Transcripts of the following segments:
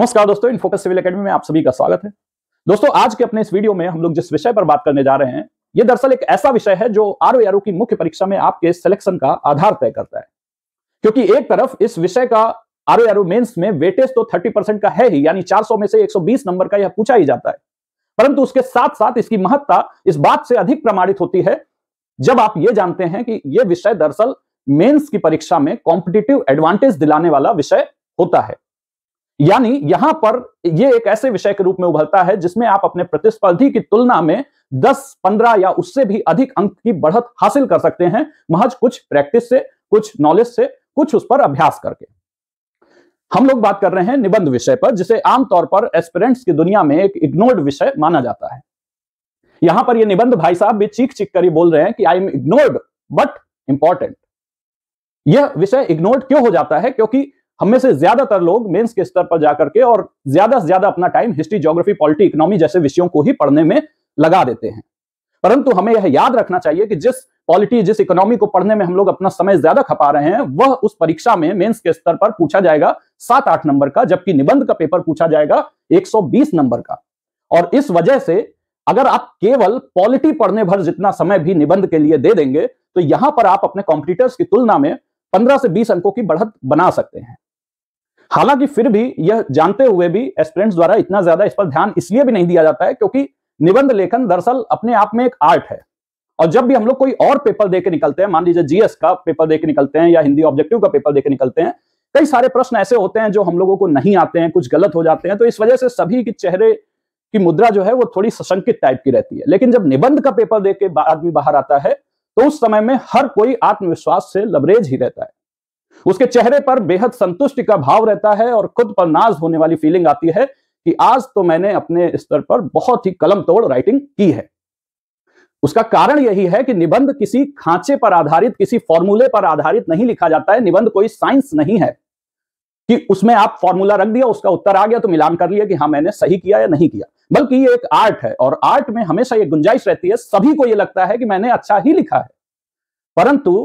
नमस्कार दोस्तों InFocus civil academy में आप सभी का स्वागत है दोस्तों आज के अपने इस वीडियो में हम लोग जिस विषय पर बात करने जा रहे हैं ये दरअसल एक ऐसा विषय है जो आर की मुख्य परीक्षा में आपके सिलेक्शन का आधार तय करता है क्योंकि एक तरफ इस विषय का आर ओ मेंस में वेटेज तो थर्टी परसेंट का है ही यानी चार में से एक नंबर का यह पूछा ही जाता है परंतु उसके साथ साथ इसकी महत्ता इस बात से अधिक प्रमाणित होती है जब आप ये जानते हैं कि यह विषय दरअसल मेन्स की परीक्षा में कॉम्पिटिटिव एडवांटेज दिलाने वाला विषय होता है यानी यहां पर यह एक ऐसे विषय के रूप में उभरता है जिसमें आप अपने प्रतिस्पर्धी की तुलना में 10, 15 या उससे भी अधिक अंक की बढ़त हासिल कर सकते हैं महज कुछ प्रैक्टिस से कुछ नॉलेज से कुछ उस पर अभ्यास करके हम लोग बात कर रहे हैं निबंध विषय पर जिसे आमतौर पर एस्पिरेंट्स की दुनिया में एक इग्नोर्ड विषय माना जाता है यहां पर ये निबंध भाई साहब भी चीख चीख कर ही बोल रहे हैं कि I am ignored but important यह विषय इग्नोर्ड क्यों हो जाता है क्योंकि हम में से ज्यादातर लोग मेंस के स्तर पर जाकर के और ज्यादा से ज्यादा अपना time history geography polity economy जैसे विषयों को ही पढ़ने में लगा देते हैं परंतु हमें यह याद रखना चाहिए कि जिस पॉलिटी जिस इकोनॉमी को पढ़ने में हम लोग अपना समय ज्यादा खपा रहे हैं वह उस परीक्षा में मेंस के स्तर पर पूछा जाएगा सात आठ नंबर का जबकि निबंध का पेपर पूछा जाएगा 120 नंबर का और इस वजह से अगर आप केवल पॉलिटी पढ़ने भर जितना समय भी निबंध के लिए दे देंगे तो यहां पर आप अपने कॉम्पिटिटर्स की तुलना में पंद्रह से बीस अंकों की बढ़त बना सकते हैं हालांकि फिर भी यह जानते हुए भी एस्पिरेंट्स द्वारा इतना ज्यादा इस पर ध्यान इसलिए भी नहीं दिया जाता है क्योंकि निबंध लेखन दरअसल अपने आप में एक आर्ट है और जब भी हम लोग कोई और पेपर देकर निकलते हैं मान लीजिए जीएस का पेपर देकर निकलते हैं या हिंदी ऑब्जेक्टिव का पेपर देकर निकलते हैं कई सारे प्रश्न ऐसे होते हैं जो हम लोगों को नहीं आते हैं कुछ गलत हो जाते हैं तो इस वजह से सभी के चेहरे की मुद्रा जो है वो थोड़ी सशंकित टाइप की रहती है लेकिन जब निबंध का पेपर दे के आदमी बाहर आता है तो उस समय में हर कोई आत्मविश्वास से लबरेज ही रहता है उसके चेहरे पर बेहद संतुष्टि का भाव रहता है और खुद पर नाज होने वाली फीलिंग आती है कि आज तो मैंने अपने स्तर पर बहुत ही कलम तोड़ राइटिंग की है उसका कारण यही है कि निबंध किसी खांचे पर आधारित किसी फॉर्मूले पर आधारित नहीं लिखा जाता है निबंध कोई साइंस नहीं है कि उसमें आप फॉर्मूला रख दिया उसका उत्तर आ गया तो मिलान कर लिया कि हाँ मैंने सही किया या नहीं किया बल्कि ये एक आर्ट है और आर्ट में हमेशा ये गुंजाइश रहती है सभी को ये लगता है कि मैंने अच्छा ही लिखा है परंतु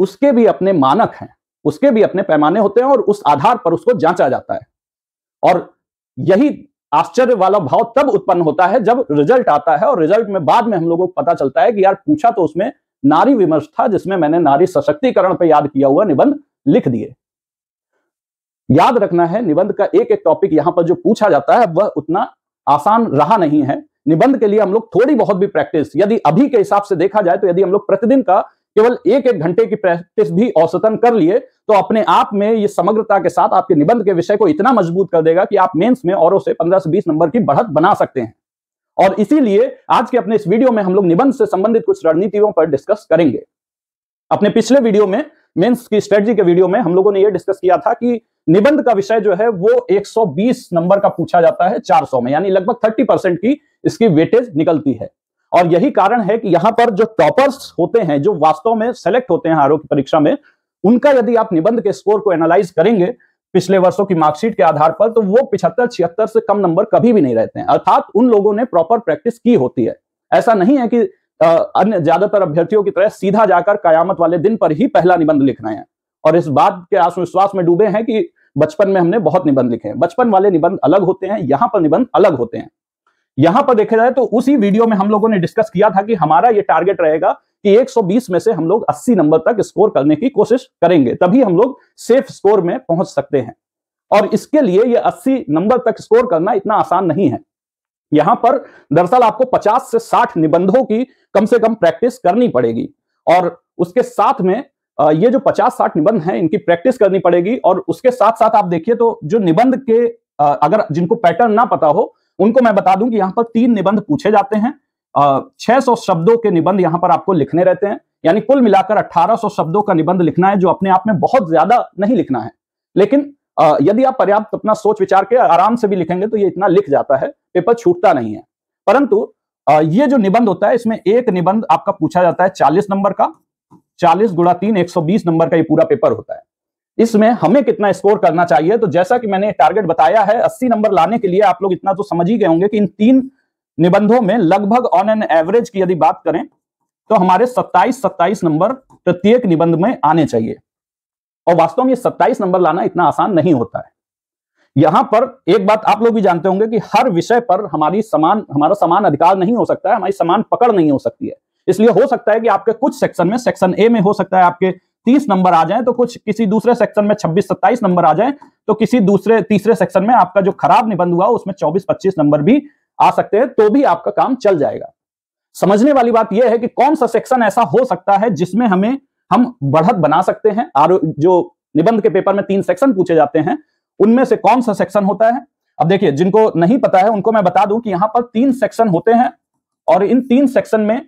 उसके भी अपने मानक हैं उसके भी अपने पैमाने होते हैं और उस आधार पर उसको जांचा जाता है और यही आश्चर्य वाला भाव तब उत्पन्न होता है जब रिजल्ट आता है और रिजल्ट में बाद में हम लोगों को पता चलता है कि यार पूछा तो उसमें नारी विमर्श था जिसमें मैंने नारी सशक्तिकरण पर याद किया हुआ निबंध लिख दिए याद रखना है निबंध का एक एक टॉपिक यहां पर जो पूछा जाता है वह उतना आसान रहा नहीं है निबंध के लिए हम लोग थोड़ी बहुत भी प्रैक्टिस यदि अभी के हिसाब से देखा जाए तो यदि हम लोग प्रतिदिन का केवल एक एक घंटे की प्रैक्टिस भी औसतन कर लिए तो अपने आप में ये समग्रता के साथ आपके निबंध के विषय को इतना मजबूत कर देगा कि आप मेंस में औरों से 15 से 20 नंबर की बढ़त बना सकते हैं और इसीलिए आज के अपने इस वीडियो में हम लोग निबंध से संबंधित कुछ रणनीतियों पर डिस्कस करेंगे अपने पिछले वीडियो में मेन्स की स्ट्रेटजी के वीडियो में हम लोगों ने यह डिस्कस किया था कि निबंध का विषय जो है वो एक नंबर का पूछा जाता है चार में यानी लगभग थर्टी परसेंट की इसकी वेटेज निकलती है और यही कारण है कि यहाँ पर जो टॉपर्स होते हैं जो वास्तव में सेलेक्ट होते हैं आरओ परीक्षा में उनका यदि आप निबंध के स्कोर को एनालाइज करेंगे पिछले वर्षों की मार्कशीट के आधार पर तो वो पिछहत्तर छिहत्तर से कम नंबर कभी भी नहीं रहते हैं अर्थात उन लोगों ने प्रॉपर प्रैक्टिस की होती है ऐसा नहीं है कि अन्य ज्यादातर अभ्यर्थियों की तरह सीधा जाकर कयामत वाले दिन पर ही पहला निबंध लिख रहे हैं और इस बात के आत्मविश्वास में डूबे हैं कि बचपन में हमने बहुत निबंध लिखे हैं बचपन वाले निबंध अलग होते हैं यहां पर निबंध अलग होते हैं यहां पर देखा जाए तो उसी वीडियो में हम लोगों ने डिस्कस किया था कि हमारा ये टारगेट रहेगा कि 120 में से हम लोग 80 नंबर तक स्कोर करने की कोशिश करेंगे तभी हम लोग सेफ स्कोर में पहुंच सकते हैं और इसके लिए ये 80 नंबर तक स्कोर करना इतना आसान नहीं है यहां पर दरअसल आपको 50 से 60 निबंधों की कम से कम प्रैक्टिस करनी पड़ेगी और उसके साथ में ये जो 50-60 निबंध हैं इनकी प्रैक्टिस करनी पड़ेगी और उसके साथ साथ आप देखिए तो जो निबंध के अगर जिनको पैटर्न ना पता हो उनको मैं बता दूं कि यहाँ पर तीन निबंध पूछे जाते हैं छह सौ शब्दों के निबंध यहाँ पर आपको लिखने रहते हैं यानी कुल मिलाकर 1800 शब्दों का निबंध लिखना है जो अपने आप में बहुत ज्यादा नहीं लिखना है लेकिन आ, यदि आप पर्याप्त अपना सोच विचार के आराम से भी लिखेंगे तो ये इतना लिख जाता है पेपर छूटता नहीं है परंतु आ, ये जो निबंध होता है इसमें एक निबंध आपका पूछा जाता है चालीस नंबर का चालीस गुणा तीन एक नंबर का ये पूरा पेपर होता है इसमें हमें कितना स्कोर करना चाहिए तो जैसा कि मैंने टारगेट बताया है 80 नंबर लाने के लिए आप लोग इतना तो समझ ही गए होंगे कि इन तीन निबंधों में लगभग ऑन एन एवरेज की यदि बात करें तो हमारे 27 27 नंबर प्रत्येक निबंध में आने चाहिए और वास्तव में ये 27 नंबर लाना इतना आसान नहीं होता है यहां पर एक बात आप लोग भी जानते होंगे कि हर विषय पर हमारी समान हमारा समान अधिकार नहीं हो सकता है हमारी समान पकड़ नहीं हो सकती है इसलिए हो सकता है कि आपके कुछ सेक्शन में सेक्शन ए में हो सकता है आपके तीस नंबर आ जाए तो कुछ किसी दूसरे सेक्शन में छब्बीस सत्ताईस नंबर आ जाए तो किसी दूसरे तीसरे सेक्शन में आपका जो खराब निबंध हुआ उसमें चौबीस पच्चीस नंबर भी आ सकते हैं तो भी आपका काम चल जाएगा समझने वाली बात यह है कि कौन सा सेक्शन ऐसा हो सकता है जिसमें हमें हम बढ़त बना सकते हैं जो निबंध के पेपर में तीन सेक्शन पूछे जाते हैं उनमें से कौन सा सेक्शन होता है अब देखिए जिनको नहीं पता है उनको मैं बता दूं कि यहां पर तीन सेक्शन होते हैं और इन तीन सेक्शन में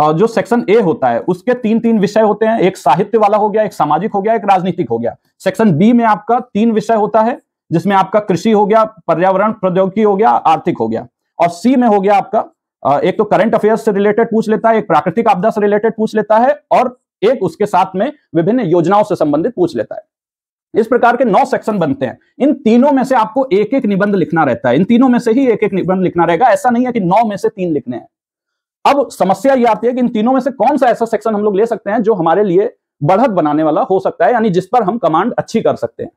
जो सेक्शन ए होता है उसके तीन तीन विषय होते हैं एक साहित्य वाला हो गया एक सामाजिक हो गया एक राजनीतिक हो गया सेक्शन बी में आपका तीन विषय होता है जिसमें आपका कृषि हो गया पर्यावरण प्रौद्योगिकी हो गया आर्थिक हो गया और सी में हो गया आपका एक तो करंट अफेयर्स से रिलेटेड पूछ लेता है एक प्राकृतिक आपदा से रिलेटेड पूछ लेता है और एक उसके साथ में विभिन्न योजनाओं से संबंधित पूछ लेता है इस प्रकार के नौ सेक्शन बनते हैं इन तीनों में से आपको एक एक निबंध लिखना रहता है इन तीनों में से ही एक एक निबंध लिखना रहेगा ऐसा नहीं है कि नौ में से तीन लिखने हैं अब समस्या यह आती है कि इन तीनों में से कौन सा ऐसा सेक्शन हम लोग ले सकते हैं जो हमारे लिए बढ़त बनाने वाला हो सकता है यानी जिस पर हम कमांड अच्छी कर सकते हैं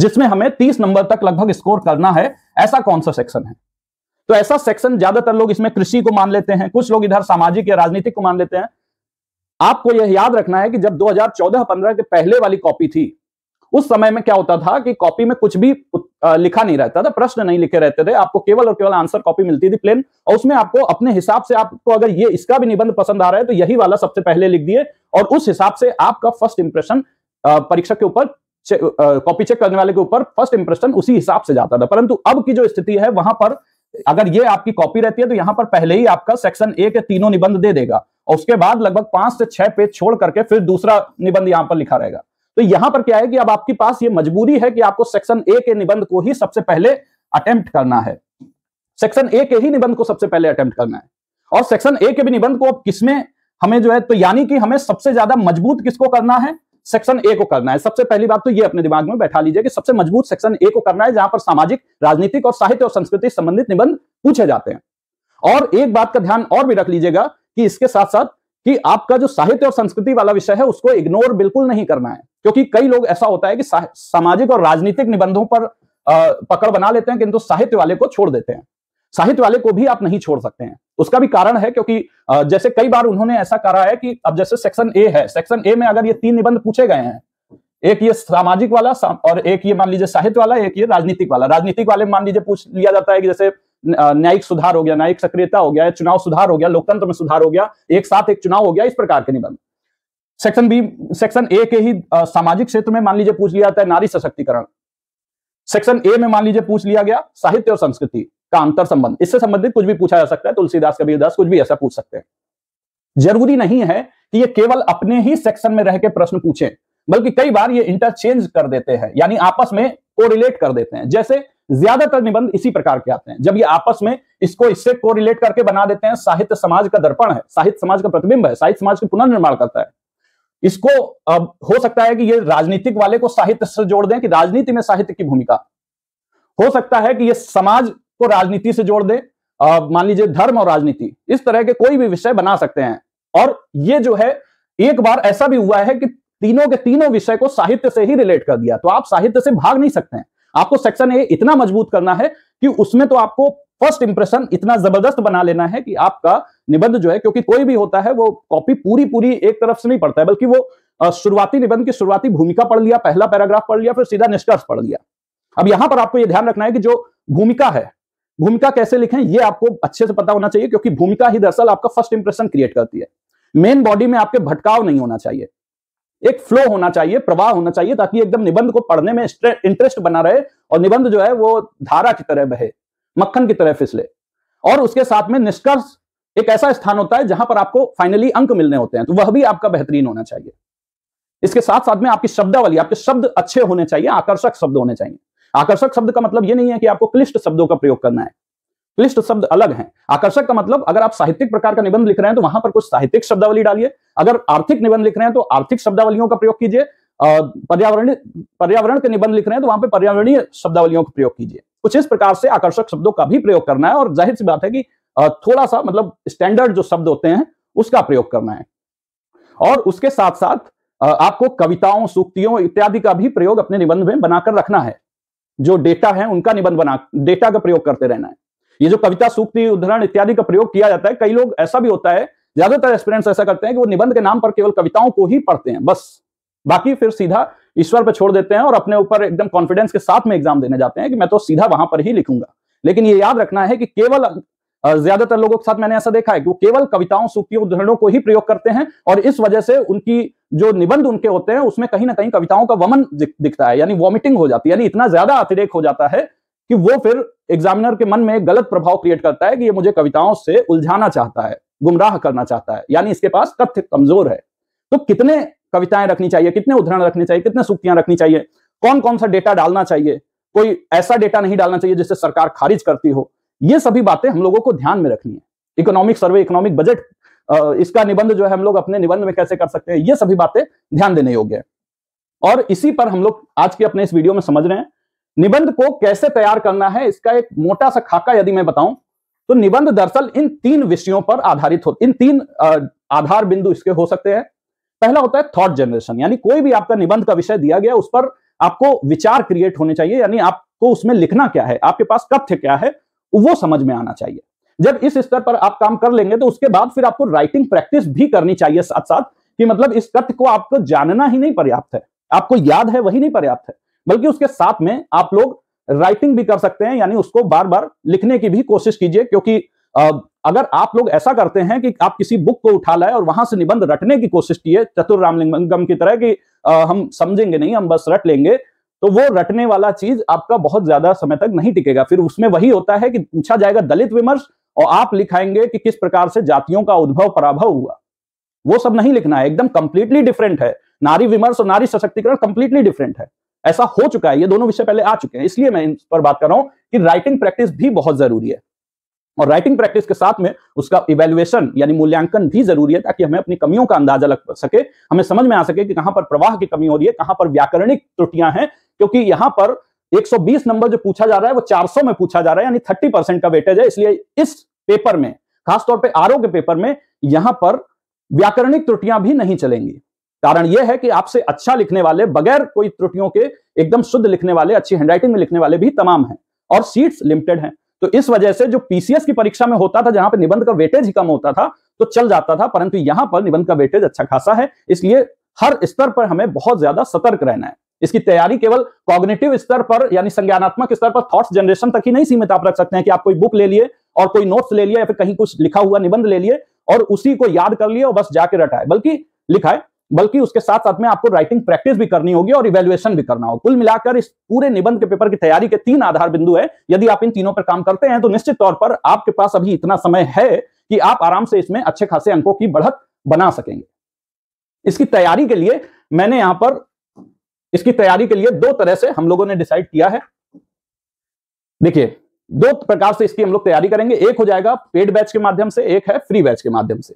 जिसमें हमें तीस नंबर तक लगभग स्कोर करना है ऐसा कौन सा सेक्शन है तो ऐसा सेक्शन ज्यादातर लोग इसमें कृषि को मान लेते हैं कुछ लोग इधर सामाजिक या राजनीतिक को मान लेते हैं आपको यह याद रखना है कि जब 2014-15 के पहले वाली कॉपी थी उस समय में क्या होता था कि कॉपी में कुछ भी लिखा नहीं रहता था प्रश्न नहीं लिखे रहते थे आपको केवल और केवल आंसर कॉपी मिलती थी प्लेन और उसमें आपको अपने हिसाब से आपको अगर ये इसका भी निबंध पसंद आ रहा है तो यही वाला सबसे पहले लिख दिए और उस हिसाब से आपका फर्स्ट इंप्रेशन परीक्षा के ऊपर कॉपी चेक करने वाले के ऊपर फर्स्ट इंप्रेशन उसी हिसाब से जाता था परंतु अब की जो स्थिति है वहां पर अगर ये आपकी कॉपी रहती है तो यहाँ पर पहले ही आपका सेक्शन ए के तीनों निबंध दे देगा और उसके बाद लगभग पांच से छह पेज छोड़ करके फिर दूसरा निबंध यहाँ पर लिखा रहेगा तो यहां पर क्या है कि अब आपके पास ये मजबूरी है कि आपको सेक्शन ए के निबंध को ही सबसे पहले अटेम्प्ट करना है सेक्शन ए के ही निबंध को सबसे पहले अटेम्प्ट करना है और सेक्शन ए के भी निबंध को अब किसमें हमें जो है तो यानी कि हमें सबसे ज्यादा मजबूत किसको करना है सेक्शन ए को करना है सबसे पहली बात तो ये अपने दिमाग में बैठा लीजिए कि सबसे मजबूत सेक्शन ए को करना है जहां पर सामाजिक राजनीतिक और साहित्य और संस्कृति संबंधित निबंध पूछे जाते हैं और एक बात का ध्यान और भी रख लीजिएगा कि इसके साथ साथ कि आपका जो साहित्य और संस्कृति वाला विषय है उसको इग्नोर बिल्कुल नहीं करना है क्योंकि कई लोग ऐसा होता है कि सामाजिक और राजनीतिक निबंधों पर पकड़ बना लेते हैं किंतु साहित्य वाले को छोड़ देते हैं साहित्य वाले को भी आप नहीं छोड़ सकते हैं उसका भी कारण है क्योंकि जैसे कई बार उन्होंने ऐसा करा है कि अब जैसे सेक्शन ए है सेक्शन ए में अगर ये तीन निबंध पूछे गए हैं एक ये सामाजिक वाला और एक ये मान लीजिए साहित्य वाला एक ये राजनीतिक वाला राजनीतिक वाले मान लीजिए पूछ लिया जाता है कि जैसे न्यायिक सुधार हो गया न्यायिक सक्रियता हो गया चुनाव सुधार हो गया लोकतंत्र में सुधार हो गया एक साथ एक चुनाव हो गया इस प्रकार के निबंध सेक्शन बी सेक्शन ए के ही आ, सामाजिक क्षेत्र में मान लीजिए पूछ लिया जाता है नारी सशक्तिकरण सेक्शन ए में मान लीजिए पूछ लिया गया साहित्य और संस्कृति का अंतर संबंध इससे संबंधित कुछ भी पूछा जा सकता है तुलसीदास कबीरदास कुछ भी ऐसा पूछ सकते हैं जरूरी नहीं है कि ये केवल अपने ही सेक्शन में रह के प्रश्न पूछे बल्कि कई बार ये इंटरचेंज कर देते हैं यानी आपस में कोरिलेट कर देते हैं जैसे ज्यादातर निबंध इसी प्रकार के आते हैं जब ये आपस में इसको इससे कोरिलेट करके बना देते हैं साहित्य समाज का दर्पण है साहित्य समाज का प्रतिबिंब है साहित्य समाज का पुनर्निर्माण करता है इसको अब हो सकता है कि ये राजनीतिक वाले को साहित्य से जोड़ दें कि राजनीति में साहित्य की भूमिका हो सकता है कि ये समाज को राजनीति से जोड़ दे मान लीजिए धर्म और राजनीति इस तरह के कोई भी विषय बना सकते हैं और ये जो है एक बार ऐसा भी हुआ है कि तीनों के तीनों विषय को साहित्य से ही रिलेट कर दिया तो आप साहित्य से भाग नहीं सकते हैं आपको सेक्शन ए इतना मजबूत करना है कि उसमें तो आपको फर्स्ट इंप्रेशन इतना जबरदस्त बना लेना है कि आपका निबंध जो है क्योंकि कोई भी होता है वो कॉपी पूरी पूरी एक तरफ से नहीं पढ़ता है बल्कि वो शुरुआती निबंध की शुरुआती भूमिका पढ़ लिया पहला पैराग्राफ पढ़ लिया फिर सीधा निष्कर्ष पढ़ लिया अब यहां पर आपको यह ध्यान रखना है कि जो भूमिका है भूमिका कैसे लिखें ये आपको अच्छे से पता होना चाहिए क्योंकि भूमिका ही दरअसल आपका फर्स्ट इंप्रेशन क्रिएट करती है मेन बॉडी में आपके भटकाव नहीं होना चाहिए एक फ्लो होना चाहिए प्रवाह होना चाहिए ताकि एकदम निबंध को पढ़ने में इंटरेस्ट बना रहे और निबंध जो है वो धारा की तरह बहे मक्खन की तरह फिसले और उसके साथ में निष्कर्ष एक ऐसा स्थान होता है जहां पर आपको फाइनली अंक मिलने होते हैं तो वह भी आपका बेहतरीन होना चाहिए इसके साथ साथ में आपकी शब्दावली आपके शब्द अच्छे होने चाहिए आकर्षक शब्द होने चाहिए आकर्षक शब्द का मतलब यह नहीं है कि आपको क्लिष्ट शब्दों का प्रयोग करना है क्लिष्ट शब्द अलग हैं आकर्षक का मतलब अगर आप साहित्यिक प्रकार का निबंध लिख रहे हैं तो वहां पर कुछ साहित्यिक शब्दावली डालिए अगर आर्थिक निबंध लिख रहे हैं तो आर्थिक शब्दावलियों का प्रयोग कीजिए पर्यावरण पर्यावरण के निबंध लिख रहे हैं तो वहां पर पर्यावरणीय शब्दावलियों का प्रयोग कीजिए कुछ इस प्रकार से आकर्षक शब्दों का भी प्रयोग करना है और जाहिर सी बात है कि थोड़ा सा मतलब स्टैंडर्ड जो शब्द होते हैं उसका प्रयोग करना है और उसके साथ साथ आपको कविताओं सूक्तियों इत्यादि का भी प्रयोग अपने निबंध में बनाकर रखना है जो डेटा है उनका निबंध बना डेटा का प्रयोग करते रहना है ये जो कविता सूक्ति उदाहरण इत्यादि का प्रयोग किया जाता है कई लोग ऐसा भी होता है ज्यादातर एक्सपीरियंस ऐसा करते हैं कि वो निबंध के नाम पर केवल कविताओं को ही पढ़ते हैं बस बाकी फिर सीधा ईश्वर पर छोड़ देते हैं और अपने ऊपर एकदम कॉन्फिडेंस के साथ में एग्जाम देने जाते हैं कि मैं तो सीधा वहां पर ही लिखूंगा लेकिन ये याद रखना है कि केवल ज्यादातर लोगों के साथ मैंने ऐसा देखा है कि वो केवल कविताओं सूक्तियों उदाहरणों को ही प्रयोग करते हैं और इस वजह से उनकी जो निबंध उनके होते हैं उसमें कहीं ना कहीं कविताओं का वमन दिखता है यानी वॉमिटिंग हो जाती है यानी इतना ज्यादा अतिरेक हो जाता है कि वो फिर एग्जामिनर के मन में एक गलत प्रभाव क्रिएट करता है कि ये मुझे कविताओं से उलझाना चाहता है गुमराह करना चाहता है यानी इसके पास तथ्य कमजोर है तो कितने कविताएं रखनी चाहिए कितने उदाहरण रखने चाहिए कितने सूक्तियां रखनी चाहिए कौन कौन सा डेटा डालना चाहिए कोई ऐसा डेटा नहीं डालना चाहिए जिससे सरकार खारिज करती हो ये सभी बातें हम लोगों को ध्यान में रखनी है इकोनॉमिक सर्वे इकोनॉमिक बजट इसका निबंध जो है हम लोग अपने निबंध में कैसे कर सकते हैं ये सभी बातें ध्यान देने योग्य है और इसी पर हम लोग आज के अपने इस वीडियो में समझ रहे हैं निबंध को कैसे तैयार करना है इसका एक मोटा सा खाका यदि मैं बताऊं तो निबंध दरअसल इन तीन विषयों पर आधारित हो इन तीन आधार बिंदु इसके हो सकते हैं पहला होता है थॉट जनरेशन यानी कोई भी आपका निबंध का विषय दिया गया उस पर आपको विचार क्रिएट होने चाहिए यानी आपको उसमें लिखना क्या है आपके पास तथ्य क्या है वो समझ में आना चाहिए जब इस स्तर पर आप काम कर लेंगे तो उसके बाद फिर आपको राइटिंग प्रैक्टिस भी करनी चाहिए साथ साथ कि मतलब इस तथ्य को आपको जानना ही नहीं पर्याप्त है आपको याद है वही नहीं पर्याप्त है बल्कि उसके साथ में आप लोग राइटिंग भी कर सकते हैं यानी उसको बार बार लिखने की भी कोशिश कीजिए क्योंकि अगर आप लोग ऐसा करते हैं कि आप किसी बुक को उठा लाए और वहां से निबंध रटने की कोशिश की है चतुर रामलिंगम की तरह कि आ, हम समझेंगे नहीं हम बस रट लेंगे तो वो रटने वाला चीज आपका बहुत ज्यादा समय तक नहीं टिकेगा फिर उसमें वही होता है कि पूछा जाएगा दलित विमर्श और आप लिखाएंगे कि किस प्रकार से जातियों का उद्भव पराभव हुआ वो सब नहीं लिखना है एकदम कंप्लीटली डिफरेंट है नारी विमर्श और नारी सशक्तिकरण कंप्लीटली डिफरेंट है ऐसा हो चुका है ये दोनों विषय पहले आ चुके हैं इसलिए मैं इस पर बात कर रहा हूं कि राइटिंग प्रैक्टिस भी बहुत जरूरी है और राइटिंग प्रैक्टिस के साथ में उसका इवेल्युएशन यानी मूल्यांकन भी जरूरी है ताकि हमें अपनी कमियों का अंदाजा लग सके हमें समझ में आ सके कि कहां पर प्रवाह की कमी हो रही है कहां पर व्याकरणिक त्रुटियां हैं क्योंकि यहां पर 120 नंबर जो पूछा जा रहा है वो 400 में पूछा जा रहा है यानी 30 परसेंट का वेटेज है इसलिए इस पेपर में खासतौर पर आर के पेपर में यहां पर व्याकरणिक त्रुटियां भी नहीं चलेंगी कारण यह है कि आपसे अच्छा लिखने वाले बगैर कोई त्रुटियों के एकदम शुद्ध लिखने वाले अच्छी हैंडराइटिंग में लिखने वाले भी तमाम है और सीट्स लिमिटेड हैं तो इस वजह से जो पीसीएस की परीक्षा में होता था जहां पर निबंध का वेटेज ही कम होता था तो चल जाता था परंतु यहां पर निबंध का वेटेज अच्छा खासा है इसलिए हर स्तर पर हमें बहुत ज्यादा सतर्क रहना है इसकी तैयारी केवल कॉग्नेटिव स्तर पर यानी संज्ञानात्मक स्तर पर थॉट्स जनरेशन तक ही नहीं सीमित आप रख सकते हैं कि आप कोई बुक ले लिए और कोई नोट्स ले लिया या फिर कहीं कुछ लिखा हुआ निबंध ले लिए और उसी को याद कर लिए और बस जाके रटाए बल्कि लिखा है बल्कि उसके साथ साथ में आपको राइटिंग प्रैक्टिस भी करनी होगी और इवेल्युएशन भी करना होगा कुल मिलाकर इस पूरे निबंध के पेपर की तैयारी के तीन आधार बिंदु है यदि आप इन तीनों पर काम करते हैं तो निश्चित तौर पर आपके पास अभी इतना समय है कि आप आराम से इसमें अच्छे खासे अंकों की बढ़त बना सकेंगे इसकी तैयारी के लिए मैंने यहां पर इसकी तैयारी के लिए दो तरह से हम लोगों ने डिसाइड किया है देखिए दो प्रकार से इसकी हम लोग तैयारी करेंगे एक हो जाएगा पेड बैच के माध्यम से एक है फ्री बैच के माध्यम से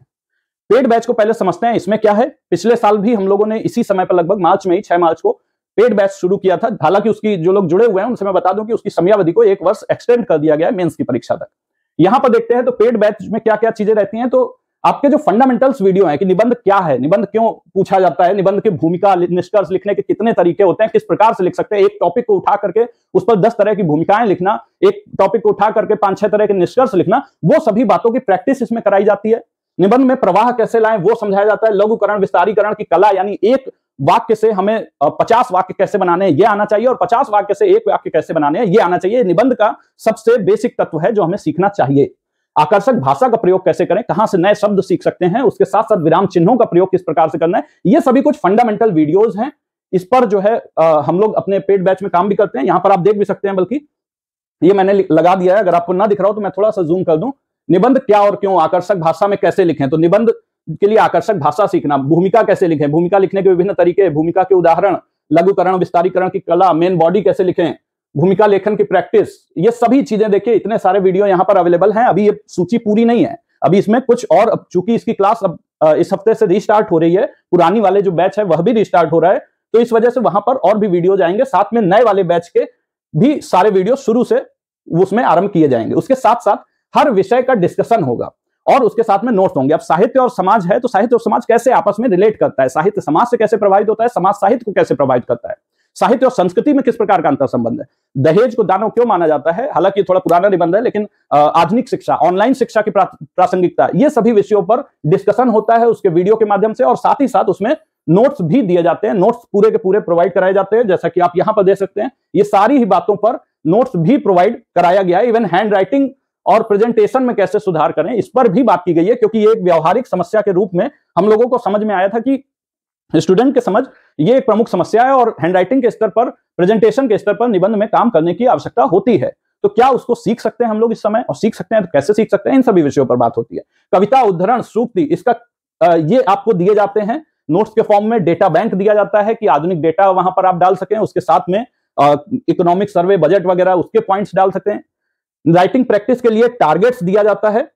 पेड बैच को पहले समझते हैं इसमें क्या है पिछले साल भी हम लोगों ने इसी समय पर लगभग मार्च में ही छह मार्च को पेड बैच शुरू किया था हालांकि उसकी जो लोग जुड़े हुए हैं उनसे मैं बता दूं कि उसकी समयावधि को एक वर्ष एक्सटेंड कर दिया गया है की परीक्षा तक यहां पर देखते हैं तो पेड बैच में क्या क्या चीजें रहती हैं तो आपके जो फंडामेंटल्स वीडियो है कि निबंध क्या है निबंध क्यों पूछा जाता है निबंध की भूमिका निष्कर्ष लिखने के कितने तरीके होते हैं किस प्रकार से लिख सकते हैं एक टॉपिक को उठा करके उस पर दस तरह की भूमिकाएं लिखना एक टॉपिक को उठा करके पांच छह तरह के निष्कर्ष लिखना वो सभी बातों की प्रैक्टिस इसमें कराई जाती है निबंध में प्रवाह कैसे लाएं वो समझाया जाता है लघुकरण विस्तारीकरण की कला यानी एक वाक्य से हमें पचास वाक्य कैसे बनाने ये आना चाहिए और पचास वाक्य से एक वाक्य कैसे बनाने हैं ये आना चाहिए निबंध का सबसे बेसिक तत्व है जो हमें सीखना चाहिए आकर्षक भाषा का प्रयोग कैसे करें कहां से नए शब्द सीख सकते हैं उसके साथ साथ विराम चिन्हों का प्रयोग किस प्रकार से करना है ये सभी कुछ फंडामेंटल वीडियोज हैं इस पर जो है आ, हम लोग अपने पेड बैच में काम भी करते हैं यहां पर आप देख भी सकते हैं बल्कि ये मैंने लगा दिया है अगर आपको ना दिख रहा हो तो मैं थोड़ा सा जूम कर दूं निबंध क्या और क्यों आकर्षक भाषा में कैसे लिखें तो निबंध के लिए आकर्षक भाषा सीखना भूमिका कैसे लिखें भूमिका लिखने के विभिन्न तरीके भूमिका के उदाहरण लघुकरण विस्तारीकरण की कला मेन बॉडी कैसे लिखें भूमिका लेखन की प्रैक्टिस ये सभी चीजें देखिए इतने सारे वीडियो यहाँ पर अवेलेबल हैं अभी ये सूची पूरी नहीं है अभी इसमें कुछ और चूंकि इसकी क्लास अब इस हफ्ते से रिस्टार्ट हो रही है पुरानी वाले जो बैच है वह भी रिस्टार्ट हो रहा है तो इस वजह से वहां पर और भी वीडियो जाएंगे साथ में नए वाले बैच के भी सारे वीडियो शुरू से उसमें आरंभ किए जाएंगे उसके साथ साथ हर विषय का डिस्कशन होगा और उसके साथ में नोट्स होंगे अब साहित्य और समाज है तो साहित्य और समाज कैसे आपस में रिलेट करता है साहित्य समाज से कैसे प्रभावित होता है समाज साहित्य को कैसे प्रभावित करता है साहित्य और संस्कृति में किस प्रकार का अंतर संबंध है दहेज को दानव क्यों माना जाता है हालांकि थोड़ा पुराना निबंध है लेकिन आधुनिक शिक्षा ऑनलाइन शिक्षा की प्रासंगिकता ये सभी विषयों पर डिस्कशन होता है उसके वीडियो के माध्यम से और साथ ही साथ उसमें नोट्स भी दिए जाते हैं नोट्स पूरे के पूरे प्रोवाइड कराए जाते हैं जैसा कि आप यहां पर दे सकते हैं ये सारी ही बातों पर नोट्स भी प्रोवाइड कराया गया है इवन हैंड राइटिंग और प्रेजेंटेशन में कैसे सुधार करें इस पर भी बात की गई है क्योंकि ये एक व्यवहारिक समस्या के रूप में हम लोगों को समझ में आया था कि स्टूडेंट के समझ ये एक प्रमुख समस्या है और हैंडराइटिंग के स्तर पर प्रेजेंटेशन के स्तर पर निबंध में काम करने की आवश्यकता होती है तो क्या उसको सीख सकते हैं हम लोग इस समय और सीख सकते हैं तो कैसे सीख सकते हैं इन सभी विषयों पर बात होती है कविता उदाहरण सूक्ति इसका ये आपको दिए जाते हैं नोट्स के फॉर्म में डेटा बैंक दिया जाता है कि आधुनिक डेटा वहां पर आप डाल सकें उसके साथ में इकोनॉमिक सर्वे बजट वगैरह उसके पॉइंट्स डाल सकते हैं राइटिंग प्रैक्टिस के लिए टारगेट्स दिया जाता है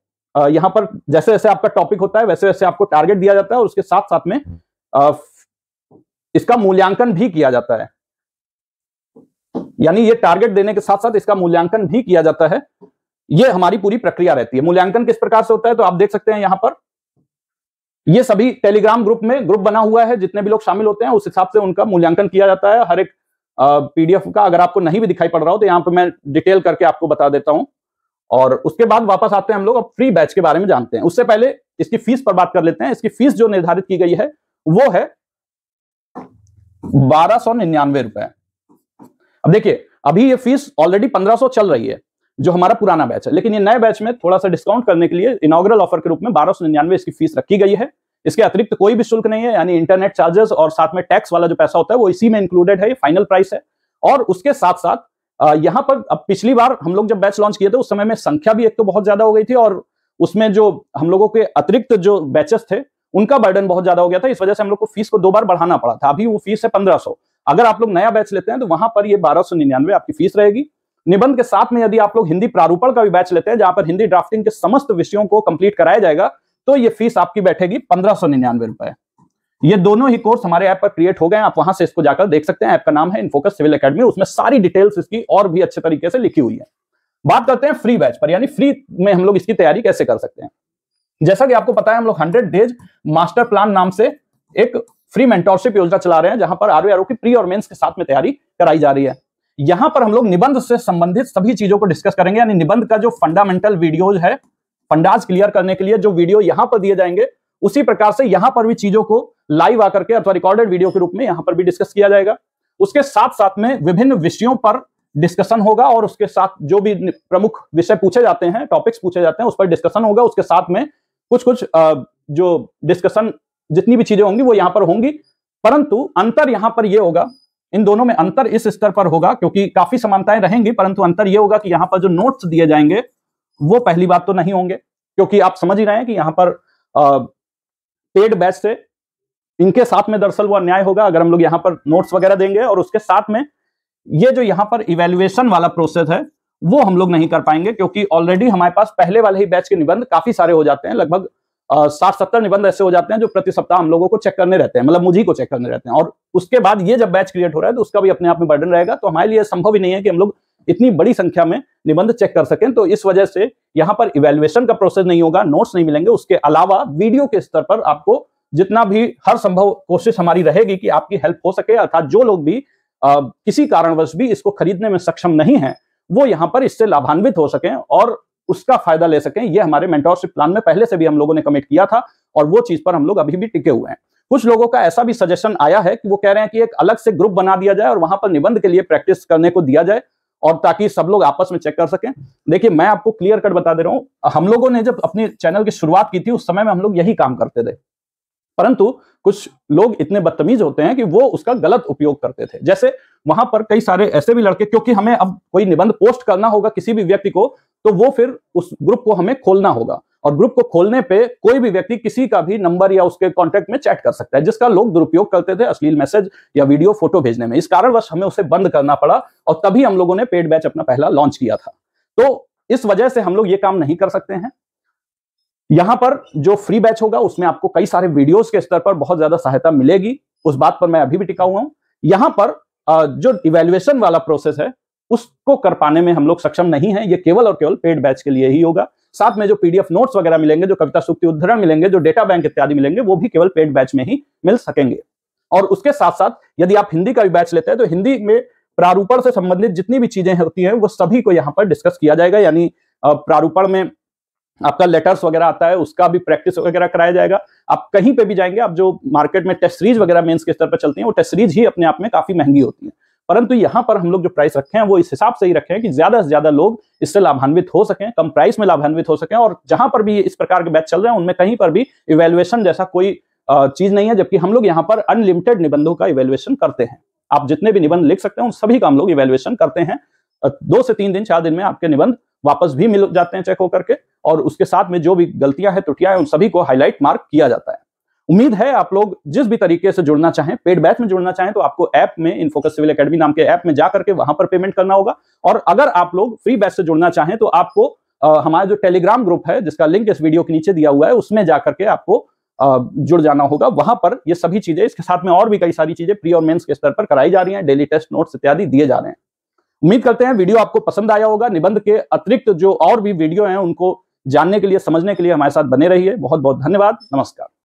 यहाँ पर जैसे जैसे आपका टॉपिक होता है वैसे वैसे आपको टारगेट दिया जाता है और उसके साथ साथ में हम्म। इसका मूल्यांकन भी किया जाता है यानी ये टारगेट देने के साथ साथ इसका मूल्यांकन भी किया जाता है ये हमारी पूरी प्रक्रिया रहती है मूल्यांकन किस प्रकार से होता है तो आप देख सकते हैं यहां पर ये सभी टेलीग्राम ग्रुप में ग्रुप बना हुआ है जितने भी लोग शामिल होते हैं उस हिसाब से उनका मूल्यांकन किया जाता है हर एक पीडीएफ का अगर आपको नहीं भी दिखाई पड़ रहा हो तो यहाँ पे मैं डिटेल करके आपको बता देता हूँ और उसके बाद वापस आते हैं हम लोग अब फ्री बैच के बारे में जानते हैं उससे पहले इसकी फीस पर बात कर लेते हैं इसकी फीस जो निर्धारित की गई है वो है बारह सौ निन्यानवे रुपए अब देखिए अभी ये फीस ऑलरेडी पंद्रह सौ चल रही है जो हमारा पुराना बैच है लेकिन ये नए बैच में थोड़ा सा डिस्काउंट करने के लिए इनोग्रल ऑफर के रूप में बारह इसकी फीस रखी गई है इसके अतिरिक्त कोई भी शुल्क नहीं है यानी इंटरनेट चार्जेस और साथ में टैक्स वाला जो पैसा होता है वो इसी में इंक्लूडेड है फाइनल प्राइस है और उसके साथ साथ यहाँ पर अब पिछली बार हम लोग जब बैच लॉन्च किए थे उस समय में संख्या भी एक तो बहुत ज्यादा हो गई थी और उसमें जो हम लोगों के अतिरिक्त जो बैचेस थे उनका बर्डन बहुत ज्यादा हो गया था इस वजह से हम लोग को फीस को दो बार बढ़ाना पड़ा था अभी वो फीस है पंद्रह अगर आप लोग नया बैच लेते हैं तो वहां पर ये बारह सौ आपकी फीस रहेगी निबंध के साथ में यदि आप लोग हिंदी प्रारूपण का भी बैच लेते हैं जहां पर हिंदी ड्राफ्टिंग के समस्त विषयों को कंप्लीट कराया जाएगा तो ये फीस आपकी बैठेगी पंद्रह सौ निन्यानवे रुपए ये दोनों ही कोर्स हमारे ऐप पर क्रिएट हो गए आप वहां से इसको जाकर देख सकते हैं ऐप का नाम है इनफोकस सिविल अकेडमी उसमें सारी डिटेल्स इसकी और भी अच्छे तरीके से लिखी हुई है बात करते हैं फ्री बैच पर यानी फ्री में हम लोग इसकी तैयारी कैसे कर सकते हैं जैसा कि आपको पता है हम लोग हंड्रेड डेज मास्टर प्लान नाम से एक फ्री मेंटोरशिप योजना चला रहे हैं जहां पर आरओ की प्री और मेंस के साथ में तैयारी कराई जा रही है यहां पर हम लोग निबंध से संबंधित सभी चीजों को डिस्कस करेंगे यानी निबंध का जो फंडामेंटल वीडियोज है फंडाज क्लियर करने के लिए जो वीडियो यहां पर दिए जाएंगे उसी प्रकार से यहां पर भी चीजों को लाइव आकर के अथवा रिकॉर्डेड वीडियो के रूप में यहां पर भी डिस्कस किया जाएगा उसके साथ साथ में विभिन्न विषयों पर डिस्कशन होगा और उसके साथ जो भी प्रमुख विषय पूछे जाते हैं टॉपिक्स पूछे जाते हैं उस पर डिस्कशन होगा उसके साथ में कुछ कुछ जो डिस्कशन जितनी भी चीजें होंगी वो यहां पर होंगी परंतु अंतर यहां पर ये होगा इन दोनों में अंतर इस स्तर पर होगा क्योंकि काफी समानताएं रहेंगी परंतु अंतर ये होगा कि यहां पर जो नोट्स दिए जाएंगे वो पहली बात तो नहीं होंगे क्योंकि आप समझ ही रहे हैं कि यहाँ पर पेड बैच से इनके साथ में दरअसल वो अन्याय होगा अगर हम लोग यहाँ पर नोट्स वगैरह देंगे और उसके साथ में ये जो यहाँ पर इवेल्युएशन वाला प्रोसेस है वो हम लोग नहीं कर पाएंगे क्योंकि ऑलरेडी हमारे पास पहले वाले ही बैच के निबंध काफी सारे हो जाते हैं लगभग साठ सत्तर निबंध ऐसे हो जाते हैं जो प्रति सप्ताह हम लोगों को चेक करने रहते हैं मतलब मुझे को चेक करने रहते हैं और उसके बाद ये जब बैच क्रिएट हो रहा है तो उसका भी अपने आप में बर्डन रहेगा तो हमारे लिए संभव ही नहीं है कि हम लोग इतनी बड़ी संख्या में निबंध चेक कर सकें तो इस वजह से यहाँ पर इवेल्युएशन का प्रोसेस नहीं होगा नोट्स नहीं मिलेंगे उसके अलावा वीडियो के स्तर पर आपको जितना भी हर संभव कोशिश हमारी रहेगी कि आपकी हेल्प हो सके अर्थात जो लोग भी आ, किसी कारणवश भी इसको खरीदने में सक्षम नहीं है वो यहाँ पर इससे लाभान्वित हो सकें और उसका फायदा ले सकें ये हमारे मेंटोरशिप प्लान में पहले से भी हम लोगों ने कमिट किया था और वो चीज पर हम लोग अभी भी टिके हुए हैं कुछ लोगों का ऐसा भी सजेशन आया है कि वो कह रहे हैं कि एक अलग से ग्रुप बना दिया जाए और वहां पर निबंध के लिए प्रैक्टिस करने को दिया जाए और ताकि सब लोग आपस में चेक कर सकें देखिए मैं आपको क्लियर कट बता दे रहा हूं हम लोगों ने जब अपने चैनल की शुरुआत की थी उस समय में हम लोग यही काम करते थे परंतु कुछ लोग इतने बदतमीज होते हैं कि वो उसका गलत उपयोग करते थे जैसे वहां पर कई सारे ऐसे भी लड़के क्योंकि हमें अब कोई निबंध पोस्ट करना होगा किसी भी व्यक्ति को तो वो फिर उस ग्रुप को हमें खोलना होगा और ग्रुप को खोलने पे कोई भी व्यक्ति किसी का भी नंबर या उसके कॉन्टेक्ट में चैट कर सकता है जिसका लोग दुरुपयोग करते थे अश्लील मैसेज या वीडियो फोटो भेजने में इस कारणवश हमें उसे बंद करना पड़ा और तभी हम लोगों ने पेड बैच अपना पहला लॉन्च किया था तो इस वजह से हम लोग ये काम नहीं कर सकते हैं यहां पर जो फ्री बैच होगा उसमें आपको कई सारे वीडियोस के स्तर पर बहुत ज्यादा सहायता मिलेगी उस बात पर मैं अभी भी टिका हुआ हूं यहां पर जो इवेल्युएशन वाला प्रोसेस है उसको कर पाने में हम लोग सक्षम नहीं है ये केवल और केवल पेड बैच के लिए ही होगा साथ में जो पीडीएफ नोट्स वगैरह मिलेंगे जो कविता सूक्ति उद्धरण मिलेंगे जो डेटा बैंक इत्यादि मिलेंगे वो भी केवल पेड बैच में ही मिल सकेंगे और उसके साथ साथ यदि आप हिंदी का भी बैच लेते हैं तो हिंदी में प्रारूपण से संबंधित जितनी भी चीजें होती हैं वो सभी को यहाँ पर डिस्कस किया जाएगा यानी प्रारूपण में आपका लेटर्स वगैरह आता है उसका भी प्रैक्टिस वगैरह कराया जाएगा आप कहीं पे भी जाएंगे आप जो मार्केट में टेस्ट सीरीज वगैरह मेंस के स्तर पर चलती हैं वो टेस्ट सीरीज ही अपने आप में काफी महंगी होती है परंतु यहाँ पर हम लोग जो प्राइस रखे हैं वो इस हिसाब से ही रखे हैं कि ज्यादा से ज्यादा लोग इससे लाभान्वित हो सकें कम प्राइस में लाभान्वित हो सकें और जहां पर भी इस प्रकार के बैच चल रहे हैं उनमें कहीं पर भी इवेल्युएशन जैसा कोई चीज नहीं है जबकि हम लोग यहाँ पर अनलिमिटेड निबंधों का इवेल्युएशन करते हैं आप जितने भी निबंध लिख सकते हैं उन सभी का हम लोग इवेल्युएशन करते हैं दो से तीन दिन चार दिन में आपके निबंध वापस भी मिल जाते हैं चेक होकर के और उसके साथ में जो भी गलतियां हैं त्रुटियां हैं उन सभी को हाईलाइट मार्क किया जाता है उम्मीद है आप लोग जिस भी तरीके से जुड़ना चाहें पेड बैच में जुड़ना चाहें तो आपको ऐप में इनफोकस सिविल अकेडमी नाम के ऐप में जाकर के वहां पर पेमेंट करना होगा और अगर आप लोग फ्री बैच से जुड़ना चाहें तो आपको हमारा जो टेलीग्राम ग्रुप है जिसका लिंक इस वीडियो के नीचे दिया हुआ है उसमें जाकर के आपको जुड़ जाना होगा वहां पर ये सभी चीजें इसके साथ में और भी कई सारी चीजें प्री और मेंस के स्तर पर कराई जा रही हैं डेली टेस्ट नोट्स इत्यादि दिए जा रहे हैं उम्मीद करते हैं वीडियो आपको पसंद आया होगा निबंध के अतिरिक्त जो और भी वीडियो हैं उनको जानने के लिए समझने के लिए हमारे साथ बने रहिए बहुत बहुत धन्यवाद नमस्कार